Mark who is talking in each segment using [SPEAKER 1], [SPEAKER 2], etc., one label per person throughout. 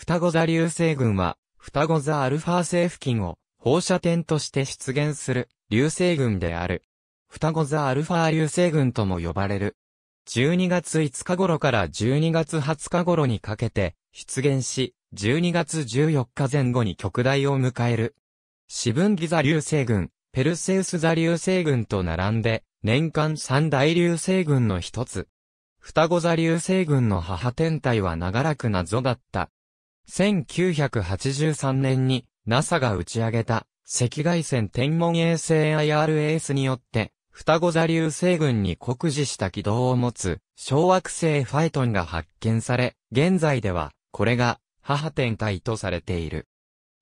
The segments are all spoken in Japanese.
[SPEAKER 1] 双子座流星群は、双子座アルファ星付近を放射点として出現する流星群である。双子座アルファ流星群とも呼ばれる。12月5日頃から12月20日頃にかけて出現し、12月14日前後に極大を迎える。四分岐座流星群、ペルセウス座流星群と並んで、年間三大流星群の一つ。双子座流星群の母天体は長らく謎だった1983年に NASA が打ち上げた赤外線天文衛星 IRAS によって双子座流星群に酷似した軌道を持つ小惑星ファイトンが発見され、現在ではこれが母天体とされている。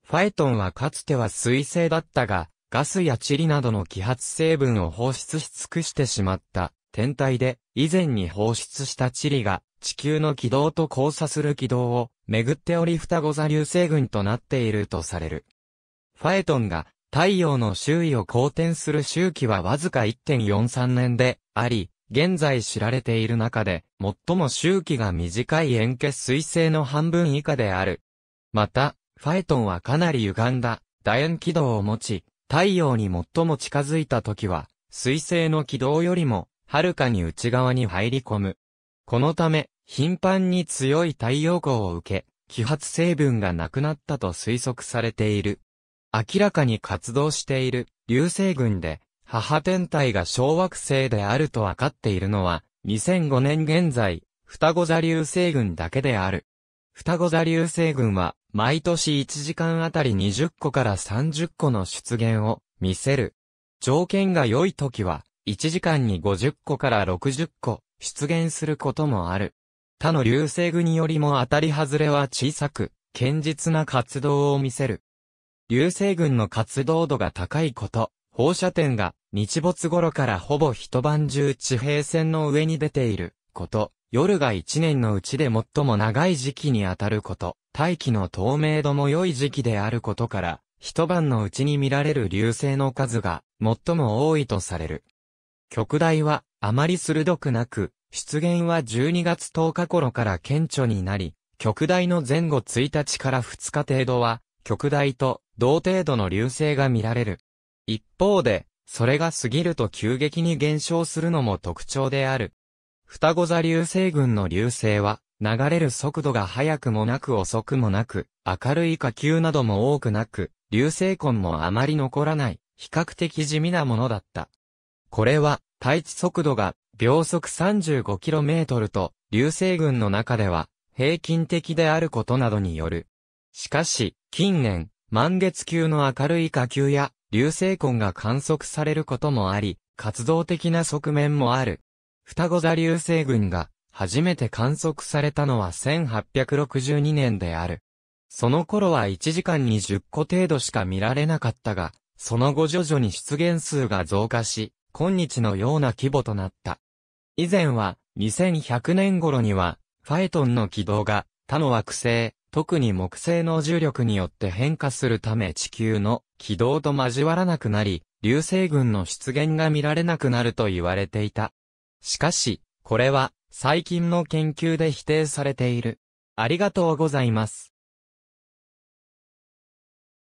[SPEAKER 1] ファイトンはかつては水星だったが、ガスや塵などの揮発成分を放出し尽くしてしまった天体で、以前に放出した塵が地球の軌道と交差する軌道をめぐっており双子座流星群となっているとされる。ファエトンが太陽の周囲を公転する周期はわずか1.43年であり、現在知られている中で、最も周期が短い円形彗星の半分以下である。また、ファエトンはかなり歪んだ、楕円軌道を持ち、太陽に最も近づいた時は、彗星の軌道よりも、はるかに内側に入り込む。このため、頻繁に強い太陽光を受け、揮発成分がなくなったと推測されている。明らかに活動している流星群で、母天体が小惑星であると分かっているのは、2005年現在、双子座流星群だけである。双子座流星群は、毎年1時間あたり20個から30個の出現を見せる。条件が良い時は、1時間に50個から60個、出現することもある。他の流星群よりも当たり外れは小さく、堅実な活動を見せる。流星群の活動度が高いこと、放射点が日没頃からほぼ一晩中地平線の上に出ていること、夜が一年のうちで最も長い時期に当たること、大気の透明度も良い時期であることから、一晩のうちに見られる流星の数が最も多いとされる。極大はあまり鋭くなく、出現は12月10日頃から顕著になり、極大の前後1日から2日程度は、極大と同程度の流星が見られる。一方で、それが過ぎると急激に減少するのも特徴である。双子座流星群の流星は、流れる速度が速くもなく遅くもなく、明るい火球なども多くなく、流星痕もあまり残らない、比較的地味なものだった。これは、大地速度が秒速 35km と、流星群の中では、平均的であることなどによる。しかし、近年、満月級の明るい火球や、流星痕が観測されることもあり、活動的な側面もある。双子座流星群が、初めて観測されたのは1862年である。その頃は1時間に10個程度しか見られなかったが、その後徐々に出現数が増加し、今日のような規模となった。以前は、2100年頃には、ファエトンの軌道が、他の惑星、特に木星の重力によって変化するため地球の軌道と交わらなくなり、流星群の出現が見られなくなると言われていた。しかし、これは最近の研究で否定されている。ありがとうございます。